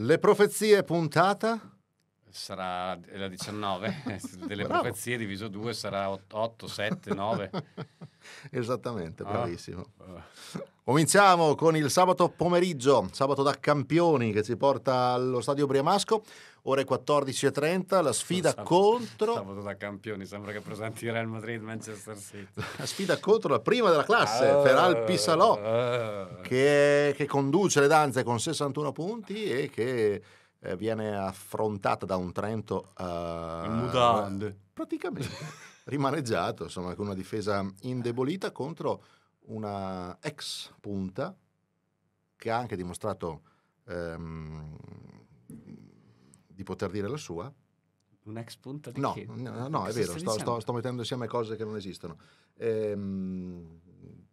Le profezie puntata? Sarà la 19, delle Bravo. profezie diviso 2 sarà 8, 7, 9. Esattamente, ah. bravissimo. Ah. Cominciamo con il sabato pomeriggio, sabato da campioni che ci porta allo stadio Briamasco ore 14.30, la sfida sabato, contro... Sabato da campioni, sembra che presenti Real Madrid Manchester City. La sfida contro la prima della classe, oh, ah. Feral Pisalò, oh. Ah. che, che, conduce le danze con 61 punti e che eh, viene affrontata da un Trento... Eh, uh, Mutante. Praticamente rimaneggiato, insomma, con una difesa indebolita contro una ex punta che ha anche dimostrato... Ehm, di poter dire la sua. Un ex punta di no, che? No, no, è vero, sto, sto, sto, mettendo insieme cose che non esistono. Ehm,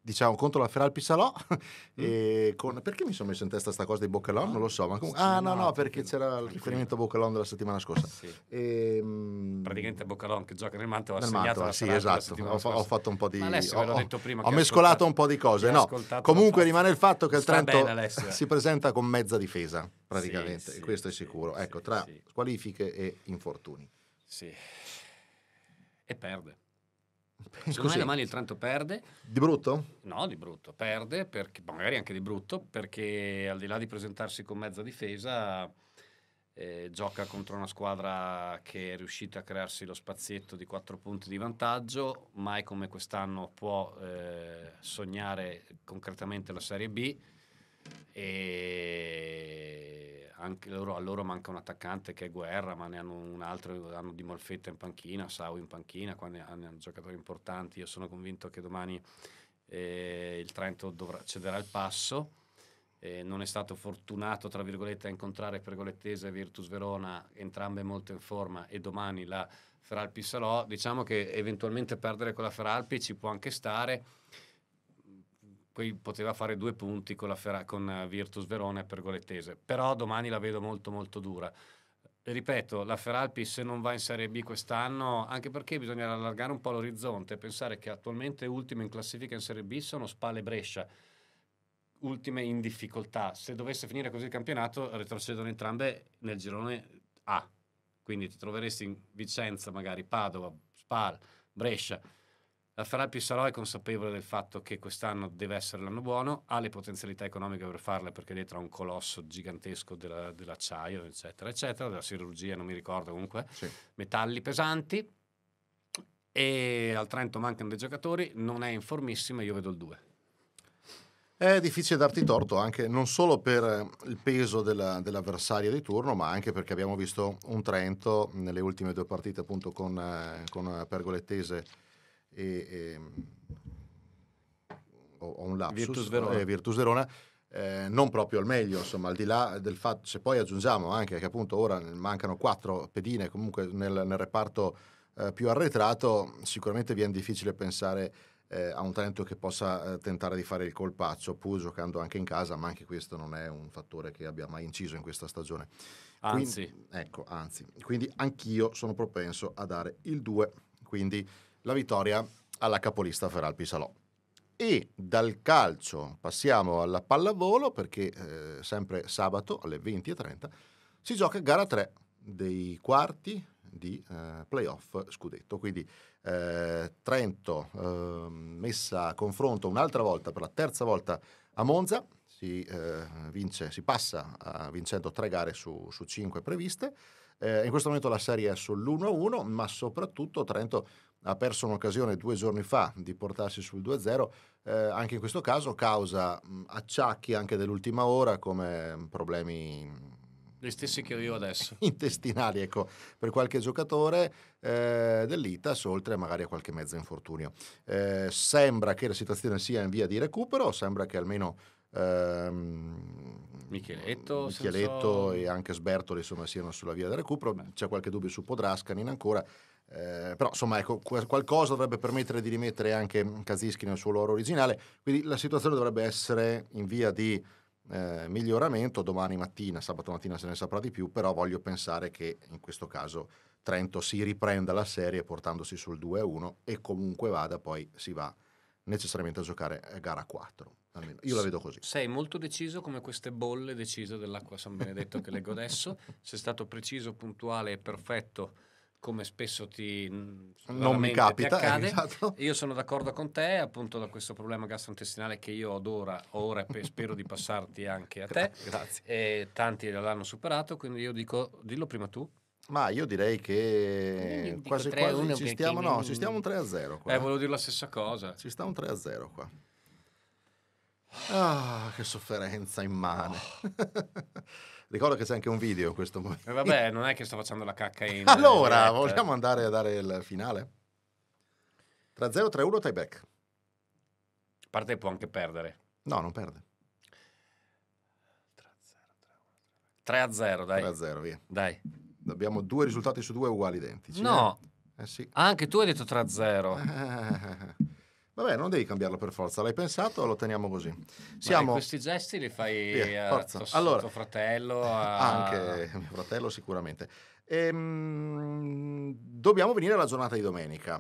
diciamo contro la Feralpi Salò mm. con... perché mi sono messo in testa questa cosa di Boccalon? Non lo so, ma comunque... Ah no no, perché c'era il riferimento a Boccalon della settimana scorsa. Sì. E, um... Praticamente Boccalon che gioca nel Mantova ha segnato Mantova, sì, esatto. Ho, ho, fatto un po' di... Alessio, ho, detto prima ho mescolato un po' di cose, no. Comunque rimane il fatto che il Trento si presenta con mezza difesa, praticamente, sì, questo è sicuro. ecco, tra qualifiche e infortuni. Sì. E perde. Secondo me domani il Trento perde. Di brutto? No, di brutto. Perde, perché, magari anche di brutto, perché al di là di presentarsi con mezza difesa, eh, gioca contro una squadra che è riuscita a crearsi lo spazietto di 4 punti di vantaggio. Mai come quest'anno può eh, sognare concretamente la Serie B. E anche loro, a loro manca un attaccante che è Guerra, ma ne hanno un altro, hanno Di Molfetta in panchina, Sau in panchina, qua ne hanno giocatori importanti. Io sono convinto che domani eh, il Trento dovrà, cederà il passo. Eh, non è stato fortunato, tra virgolette, a incontrare Pergolettese e Virtus Verona, entrambe molto in forma, e domani la Feralpi Salò. Diciamo che eventualmente perdere con la Feralpi ci può anche stare poi poteva fare due punti con, la Ferra- con eh, Virtus Verona e Pergolettese, però domani la vedo molto molto dura. Ripeto, la Feralpi se non va in Serie B quest'anno, anche perché bisogna allargare un po' l'orizzonte, pensare che attualmente ultime in classifica in Serie B sono Spalle e Brescia, ultime in difficoltà. Se dovesse finire così il campionato, retrocedono entrambe nel girone A, quindi ti troveresti in Vicenza, magari Padova, Spal, Brescia la Ferrari Pissarò è consapevole del fatto che quest'anno deve essere l'anno buono, ha le potenzialità economiche per farle perché dietro ha un colosso gigantesco della, dell'acciaio, eccetera, eccetera, della siderurgia, non mi ricordo comunque, sì. metalli pesanti. E al Trento mancano dei giocatori, non è in formissima, io vedo il 2. È difficile darti torto anche non solo per eh, il peso della, dell'avversario di turno, ma anche perché abbiamo visto un Trento nelle ultime due partite, appunto con, eh, con eh, Pergolettese e, e, ho un lapsus, Virtus Verona, eh, Virtus Verona eh, non proprio al meglio, insomma, al di là del fatto, se poi aggiungiamo anche che appunto ora mancano quattro pedine comunque nel, nel reparto eh, più arretrato, sicuramente viene difficile pensare eh, a un talento che possa eh, tentare di fare il colpaccio, pur giocando anche in casa, ma anche questo non è un fattore che abbia mai inciso in questa stagione. Anzi. Quindi, ecco, anzi. Quindi anch'io sono propenso a dare il 2, quindi la vittoria alla capolista Feralpi Salò. E dal calcio passiamo alla pallavolo perché eh, sempre sabato alle 20.30 si gioca gara 3 dei quarti di eh, playoff scudetto. Quindi eh, Trento ehm, messa a confronto un'altra volta per la terza volta a Monza, si, eh, vince, si passa a, eh, vincendo tre gare su, su cinque previste. Eh, in questo momento la serie è sull'1-1, ma soprattutto Trento ha perso un'occasione due giorni fa di portarsi sul 2-0, eh, anche in questo caso causa acciacchi anche dell'ultima ora come problemi gli stessi che ho io adesso. Intestinali, ecco, per qualche giocatore eh, dell'Itas, oltre magari a qualche mezzo infortunio. Eh, sembra che la situazione sia in via di recupero, sembra che almeno ehm, Micheletto, Micheletto senso... e anche Sbertoli insomma, siano sulla via del recupero. Beh. C'è qualche dubbio su Podrascanin ancora. Eh, però insomma ecco, qualcosa dovrebbe permettere di rimettere anche Kaziski nel suo loro originale, quindi la situazione dovrebbe essere in via di eh, miglioramento, domani mattina, sabato mattina se ne saprà di più, però voglio pensare che in questo caso Trento si riprenda la serie portandosi sul 2-1 e comunque vada poi si va necessariamente a giocare eh, gara 4. Almeno io la vedo così. Sei molto deciso come queste bolle decise dell'acqua San Benedetto che leggo adesso, sei stato preciso, puntuale e perfetto come spesso ti mm, non mi capita, eh, accade. Eh, esatto. Io sono d'accordo con te, appunto da questo problema gastrointestinale che io ad ora, ora e spero di passarti anche a te. Grazie. E tanti l'hanno superato, quindi io dico dillo prima tu. Ma io direi che io quasi 3, quasi ci stiamo, no, in... ci stiamo un 3 a 0 qua. Eh, volevo dire la stessa cosa. Ci sta un 3 a 0 qua. Ah, che sofferenza immane. Oh. Ricordo che c'è anche un video questo momento. Eh vabbè, non è che sto facendo la cacca in Allora, in vogliamo andare a dare il finale? 3-0, 3-1, tie back. A parte può anche perdere. No, non perde. 3-0, dai. 3-0, via. Dai. Abbiamo due risultati su due uguali identici. No. Eh, eh sì. Ah, anche tu hai detto 3-0. Vabbè, non devi cambiarlo per forza, l'hai pensato, lo teniamo così. Siamo... questi gesti li fai Via, eh, a tuo, allora, tuo fratello? A... Anche mio fratello sicuramente. Ehm, dobbiamo venire alla giornata di domenica.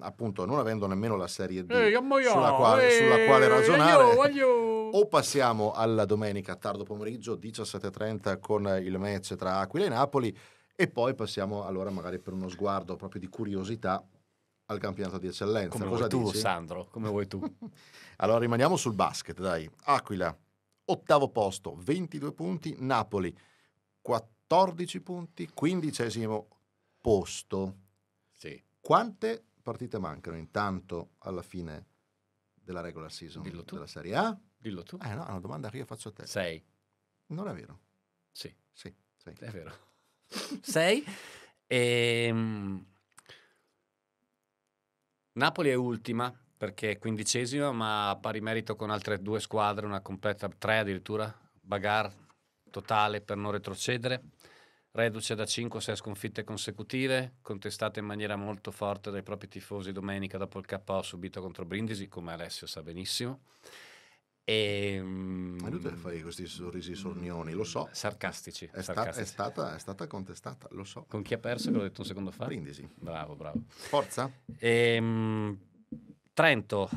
Appunto, non avendo nemmeno la serie D eh, sulla, quale, eh, sulla quale ragionare, eh, io, o passiamo alla domenica tardo pomeriggio 17.30 con il match tra Aquila e Napoli, e poi passiamo allora magari per uno sguardo proprio di curiosità al campionato di eccellenza. Come Cosa vuoi dici? tu, Sandro? Come vuoi tu? allora rimaniamo sul basket, dai. Aquila, ottavo posto, 22 punti. Napoli, 14 punti, quindicesimo posto. Sì. Quante partite mancano intanto alla fine della regular season Dillo tu. della Serie A? Dillo tu. Eh no, è una domanda che io faccio a te. Sei. Non è vero. Sì. Sì, sei. È vero. sei. Ehm... Napoli è ultima perché è quindicesima, ma a pari merito con altre due squadre, una completa, tre addirittura, bagar totale per non retrocedere. Reduce da 5-6 sconfitte consecutive, contestate in maniera molto forte dai propri tifosi domenica dopo il KO subito contro Brindisi, come Alessio sa benissimo. E, ehm, Ma tu te fare questi sorrisi sornioni, lo so. Sarcastici. È, sarcastici. Sta, è, stata, è stata, contestata, lo so. Con chi ha perso, che l'ho detto un secondo fa? Brindisi. Bravo, bravo. Forza. E, ehm, Trento.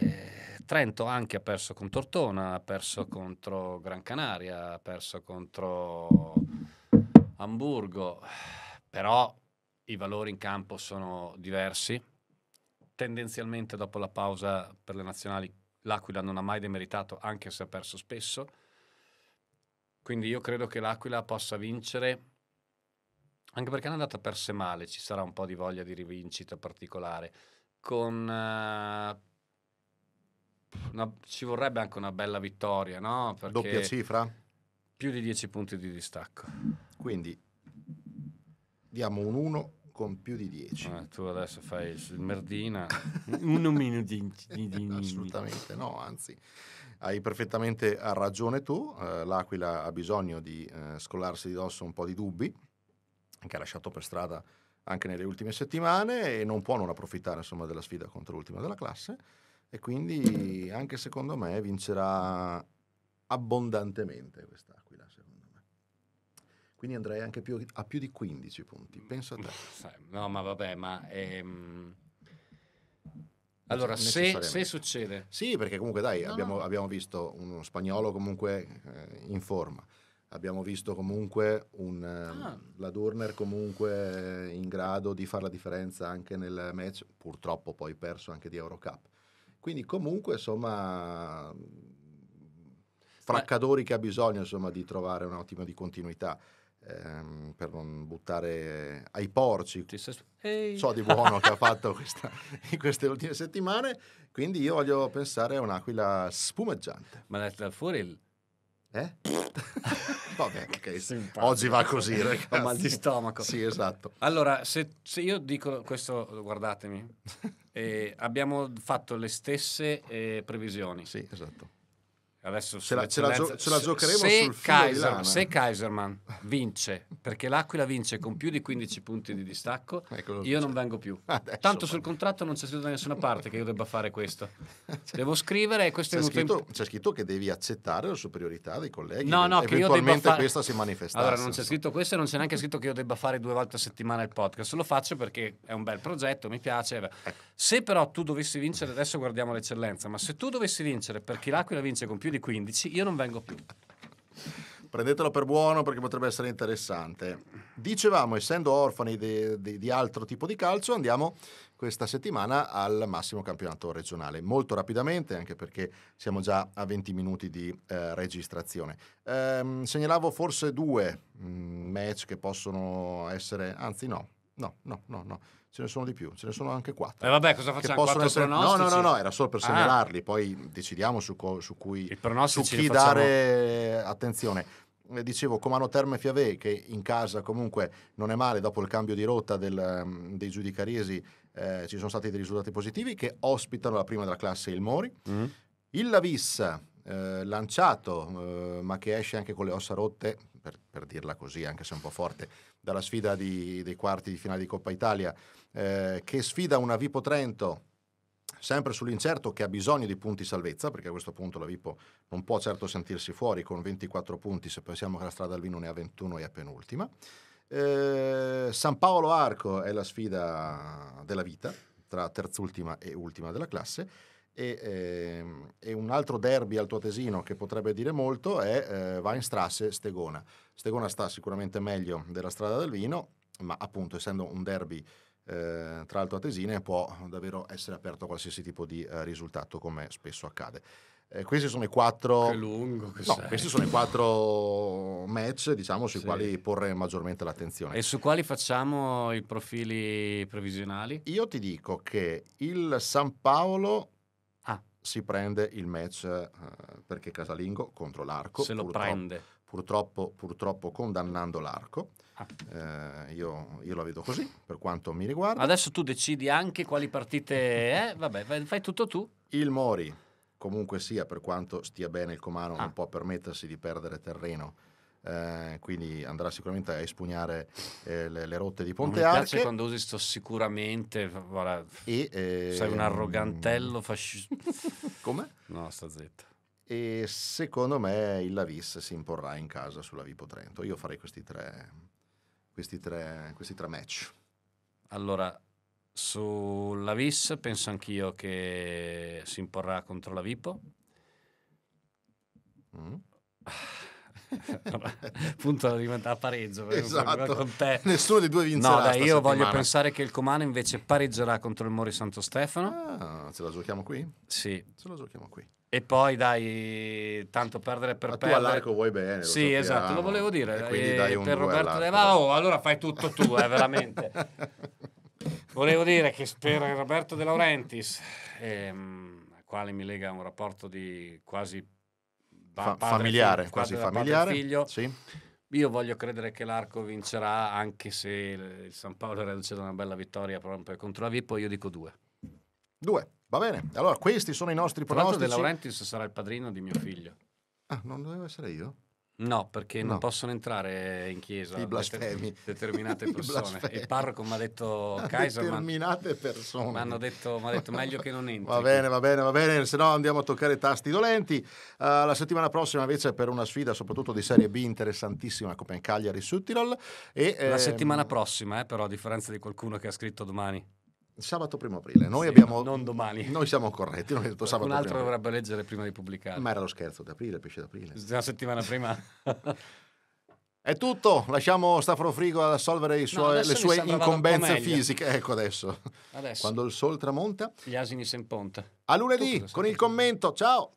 Eh, Trento anche ha perso con Tortona, ha perso contro Gran Canaria, ha perso contro Hamburgo, però i valori in campo sono diversi. Tendenzialmente dopo la pausa per le nazionali L'Aquila non ha mai demeritato, anche se ha perso spesso. Quindi io credo che l'Aquila possa vincere, anche perché è andata persa male, ci sarà un po' di voglia di rivincita particolare. Con, uh, una, ci vorrebbe anche una bella vittoria, no? Perché Doppia cifra? Più di 10 punti di distacco. Quindi diamo un 1 con più di 10. Ah, eh, tu adesso fai il merdina. Un minuto Assolutamente no, anzi. Hai perfettamente ragione tu, eh, l'Aquila ha bisogno di eh, scolarsi di dosso un po' di dubbi che ha lasciato per strada anche nelle ultime settimane e non può non approfittare insomma, della sfida contro l'ultima della classe e quindi anche secondo me vincerà abbondantemente quest'Aquila secondo me quindi andrei anche più, a più di 15 punti. Mm. Penso a te. No, ma vabbè, ma... Ehm... Allora, se, se, succede. Sì, perché comunque dai, no, abbiamo, no. abbiamo, visto uno spagnolo comunque eh, in forma, abbiamo visto comunque un, ehm, ah. la Durner comunque in grado di fare la differenza anche nel match, purtroppo poi perso anche di Eurocup. Quindi comunque insomma... Fraccadori che ha bisogno insomma, di trovare un'ottima di continuità ehm, per non buttare ai porci ciò di buono che ha fatto questa, in queste ultime settimane. Quindi io voglio pensare a un'aquila spumeggiante. Ma da, da fuori il... Eh? Vabbè, okay. oggi va così, ragazzi. Ho mal di stomaco. Sì, esatto. Allora, se, se io dico questo, guardatemi, eh, abbiamo fatto le stesse eh, previsioni. Sì, esatto adesso ce la, ce la, ce la giocheremo se sul Kaiser, Se eh. Kaiserman vince, perché l'Aquila vince con più di 15 punti di distacco, ecco io non vengo più. Adesso Tanto sul contratto non c'è scritto da nessuna parte che io debba fare questo. Devo scrivere e questo c'è è scritto, in... C'è scritto che devi accettare la superiorità dei colleghi. No, no, che eventualmente fare... questa si manifesta. Allora, non c'è scritto questo e non c'è neanche scritto che io debba fare due volte a settimana il podcast. Lo faccio perché è un bel progetto, mi piace. Ecco. Se però tu dovessi vincere, adesso guardiamo l'eccellenza, ma se tu dovessi vincere perché l'Aquila vince con più di di 15, io non vengo più. Prendetelo per buono perché potrebbe essere interessante. Dicevamo, essendo orfani di, di, di altro tipo di calcio, andiamo questa settimana al massimo campionato regionale. Molto rapidamente, anche perché siamo già a 20 minuti di eh, registrazione. Ehm, segnalavo forse due mh, mm, match che possono essere, anzi no, no, no, no, no ce ne sono di più, ce ne sono anche quattro. E eh vabbè, cosa facciamo? Quattro essere... pronostici? No, no, no, no, era solo per ah. segnalarli, ah. poi decidiamo su, co- su, cui, su chi dare eh, attenzione. Eh, dicevo, Comano Terme Fiave, che in casa comunque non è male, dopo il cambio di rotta del, ehm, dei giudicariesi eh, ci sono stati dei risultati positivi, che ospitano la prima della classe il Mori. Mm. Il Lavissa, eh, lanciato, eh, ma che esce anche con le ossa rotte, per, per, dirla così, anche se un po' forte, dalla sfida di, dei quarti di finale di Coppa Italia, eh, che sfida una Vipo Trento sempre sull'incerto che ha bisogno di punti salvezza, perché a questo punto la Vipo non può certo sentirsi fuori con 24 punti se pensiamo che la strada al vino ne ha 21 e è penultima. Eh, San Paolo Arco è la sfida della vita tra terzultima e ultima della classe. E, eh, e, un altro derby al altoatesino che potrebbe dire molto è eh, Weinstrasse Stegona. Stegona sta sicuramente meglio della strada del vino, ma appunto essendo un derby eh, tra l'altro a Tesine può davvero essere aperto a qualsiasi tipo di eh, risultato come spesso accade. Eh, questi sono i quattro. Che lungo che no, sei. questi sono i quattro match, diciamo, sui sì. quali porre maggiormente l'attenzione. E su quali facciamo i profili previsionali? Io ti dico che il San Paolo ah. si prende il match eh, perché casalingo contro l'arco. Se lo prende purtroppo, purtroppo condannando l'arco. Ah. Eh, io, io, la vedo così, per quanto mi riguarda. Adesso tu decidi anche quali partite... Eh? Vabbè, fai tutto tu. Il Mori, comunque sia, per quanto stia bene il Comano, ah. non può permettersi di perdere terreno. Eh, quindi andrà sicuramente a espugnare eh, le, le, rotte di Ponte Arche. Mi piace quando usi sto sicuramente, guarda, e, eh, sei un ehm, arrogantello fascista. Come? No, sta zitto e secondo me il Lavis si imporrà in casa sulla Vipo Trento. Io farei questi tre, questi tre, questi tre match. Allora, sulla Vis penso anch'io che si imporrà contro la Vipo. Mm. Ah, punto diventa a pareggio eh, esatto. nessuno dei due vincerà no dai io settimana. voglio pensare che il Comano invece pareggerà contro il Mori Santo Stefano ah, ce la giochiamo qui? sì ce la giochiamo qui e poi dai, tanto perdere per Ma perdere. Tu all'arco vuoi bene. sì, lo esatto, lo volevo dire. E e eh, dai un per Roberto De Lao, allora fai tutto tu, eh, veramente. volevo dire che spero Roberto De Laurentiis, ehm, quale mi lega un rapporto di quasi pa- padre, familiare, figlio, quasi familiare. Figlio. Sì. Io voglio credere che l'Arco vincerà, anche se il San Paolo è reduce da una bella vittoria proprio contro la Vippo, io dico due. Due, va bene. Allora, questi sono i nostri Tra pronostici. Tra De Laurentiis sarà il padrino di mio figlio. Ah, non dovevo essere io? No, perché no. non possono entrare in chiesa I blasfemi. determinate persone. Il parroco mi ha detto Kaiser. Determinate persone. Mi hanno detto, detto meglio che non entri. Va bene, va bene, va bene, se no andiamo a toccare tasti dolenti. Uh, la settimana prossima invece per una sfida soprattutto di Serie B interessantissima come Cagliari-Suttirol. E, la ehm... settimana prossima, eh, però, a differenza di qualcuno che ha scritto domani. Sabato 1 aprile. Noi sì, abbiamo... Non domani. Noi siamo corretti. Noi detto sabato Un altro dovrebbe leggere prima di pubblicare. Ma era lo scherzo aprile pesce d'aprile. Una settimana prima. È tutto, lasciamo Frigo ad assolvere no, le sue incombenze fisiche. Ecco adesso. adesso. Quando il sol tramonta. Gli asini s'imponta. A lunedì con il commento. Ciao.